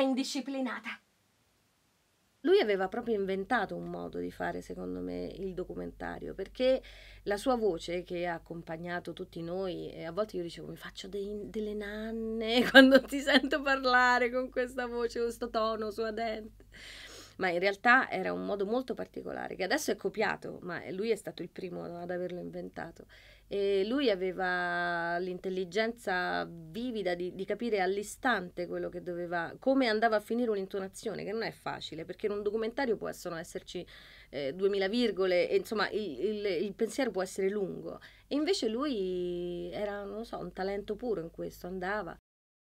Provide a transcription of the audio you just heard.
indisciplinata. Lui aveva proprio inventato un modo di fare, secondo me, il documentario, perché la sua voce che ha accompagnato tutti noi, e eh, a volte io dicevo mi faccio dei, delle nanne quando ti sento parlare con questa voce, questo tono suadente ma in realtà era un modo molto particolare che adesso è copiato, ma lui è stato il primo ad averlo inventato. E lui aveva l'intelligenza vivida di, di capire all'istante quello che doveva, come andava a finire un'intonazione, che non è facile, perché in un documentario possono esserci eh, virgole, e, insomma il, il, il, pensiero può essere lungo. E invece lui era, non so, un talento puro in questo, andava.